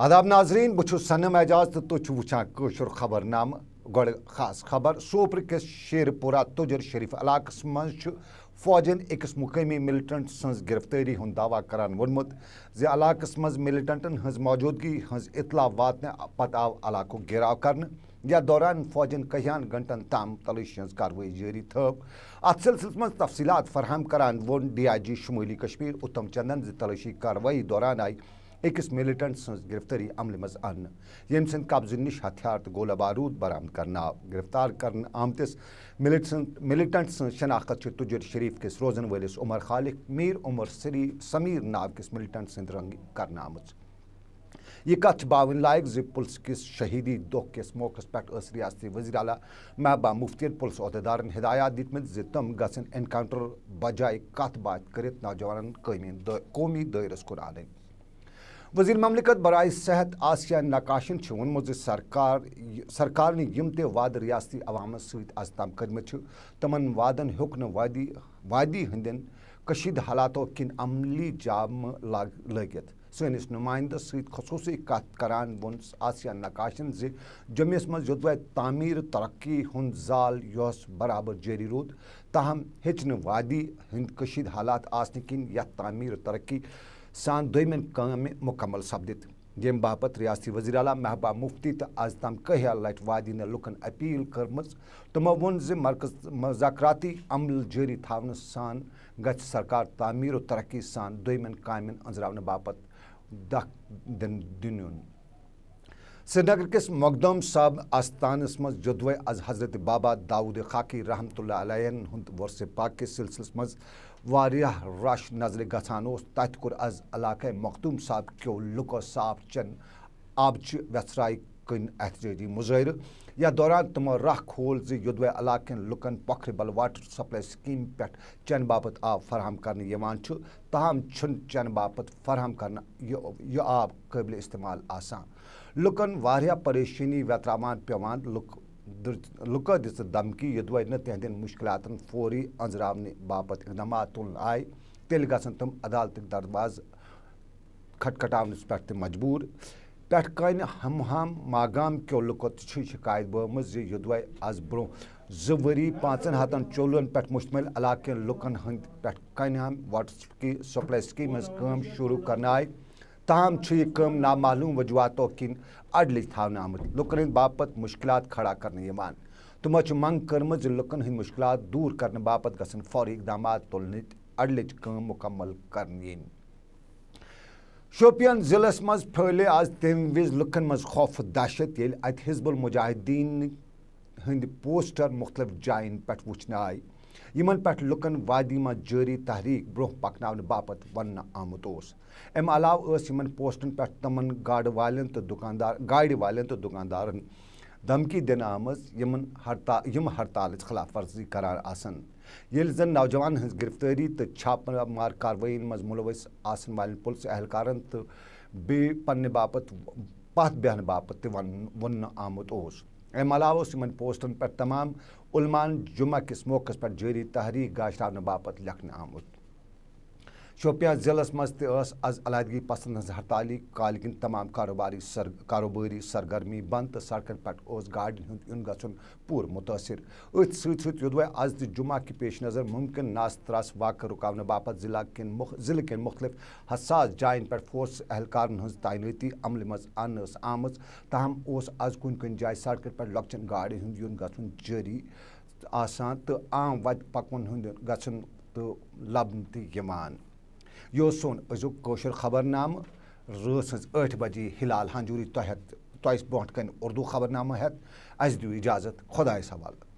आदाब नाजरीन बहुत सनम एजाज तो तुम वुचान खबर नाम गो खास खबर सोपर किस शेरपुरा तुजर शरीफ इलाक मज फौजन अकिस मुकमी मिलिटेंट सज गिरफ्तारी हूं दावा करान वोमुत ज इलाकस मिलिटेंटन हज मौजूदगी हज इतला वातने पत आव इलाकों गिराव कर या दौरान फौजन कहान घंटन तम तलाश हज कार्रवाई जारी थप अत सिलसिल मं तफसीत फरहम करान वो डी आई जी शुमाली कश्मीर उत्तम चंदन तलाशी कार्रवाई दौरान आई अकिस मिलिटेंट सज अमल मज अन यम सद कब्ज नश हथियार तो गोला बारूद बरामद कर गिरफ्तार कर आमतिस मिलिटेंट सनाखत शनाख्त तुजर शरीफ किस रोजन वलिस उमर खालिक मीर उमर सरी समीर नाव किस मिलिटेंट सद रंग कर आम यह कथ बावन लायक जि पुलिस किस शहीदी दुख किस मौक पे रिस्ती वजी अल महबा मुफ्ती पुलिस अहदेदार हिदायत दितम जम ग एनकाउंटर बजाय कत बात कर नौजवान कमी कौमी दायरस कुन वजीर ममलिकत बरए सेहत आसिया नकाशन वोनमुत सरकार सरकार ने यम ते वाद रियासती अवाम सज तम कर्म तमन वादन हूक वादी वादी हंद कशीद हालातों किन अमली जाम लगत सैनिस नुमाइंद सूसी कत करान वोन आसिया नकाशन जि जमियस मज योद तमीर तरक्की हंद जाल यह बराबर जारी रूद ताहम हेच वादी हंद हालात आसने किन यह तमीर तरक्की सान दोमिन कम मुकमल सपदित यम बापत रियाती वजी अला महबूबा मुफ्ती तो आज तम कहया लट वादी ने लुकन अपील कर्म तो तमो वोन मरकज मजाकराती अमल जारी थावन सान गच सरकार तामीर तरक्की सान दोमिन कामन अंजरावन बापत दख दिन दिन श्रीनगर किस मकदम साहब आस्थान मज जोद आज हजरत बाबा दाऊद खाकी रहमत लंद वर्ष पाक के सिलसिल मज वह रश नजर ग तथ कज मखदूम साहब क्यों लुको साफ चन आबच वसराई कन एहतजाजी मुजाहिर या दौरान तम राह खोल जि इलाक लुकन पोखर बल वाटर सप्लाई स्कीम पे चेन बाप आब फराहम कर तहम छ चेन बाप फरहम कर आब कबिल इस्तेमाल आसान लुकन वह परेशानी वतरामान पेवान लुक लुको दिस धमकी युदवे नहद मुश्किल फौरी अंजरावन बाप इकदाम तुल आए तेल गम अदालत दरवाज खटखटा पे मजबूर पे हमहाम हम हम मागाम क्यो लुको शिकायत बम जुदवे आज ब्रो जरी वरी पाँचन हतन चोलन पे मुश्तमिल इलाक लुकन हंद पे कान हम वाटर की सप्लाई स्कीम कम शुरू कर तहम यह कम नामालूम वजुहतों किन अडल थान आमुत लुकन हंद बा मुश्किल खड़ा कर तमो मंग कर्म लुकन हंद मुश्किल दूर कर बापत गसन फौरी इकदाम तुलन अडल कम मुकम्मल कर शोपियन जिलस मज फे आज तमें लुखन मज खौफ दहशत ये अत हिजबुल मुजाहिदीन हंद पोस्टर मुख्तल जायन पे वुचने आए इम पे लुकन वादी मा जारी तहरीक ब्रो पकन बाप वन आमुत अमाल पोस्टन पे तमन गाड़ वाल दुकानदार गाड़ वाल दुकानदार धमकी दिन आम यमन हड़ता यम हड़ताल खिलाफ वर्जी करार आसन ये जन नौजवान हज गिरफ्तारी तो छाप मार कार्रवाई मज मुलवस आसन पुलिस अहलकार तो बे पे बाप पथ बहन बाप वन आमुत अम अलावा इन पोस्टन पे तमाम उलमान जुमा किस मौक़ पर जारी तहरीक गाश रावन बापत लखन आमुत शोपिया जिलस मज तज पसन हज हड़ताली कल कि तमाम कारोबारी सर कारोबारी सरगर्मी बंद तो सड़कन पे गाड़ी हूँ इन ग पूर मुतासर अथ सदवे आज त जुमा के पेश नज़र मुमकिन नास त्रास वाक़ रुकने बापत जिला किन जिले किन मुख्तलिफ हसास जान पे फोर्स एहलकार हज अमल मज अन आम तहम आज कुन कुन जाए सड़कन पे लकचन गाड़ी हूँ इन ग जारी आम वत पकवन हूं ग तो लबन यह सोन अजुक खबरनाम रात सठ बजे हिलाल हंजूरी तहत तो तो कन उर्दू खबरनामा हेत अज इजाजत खुदा सवाल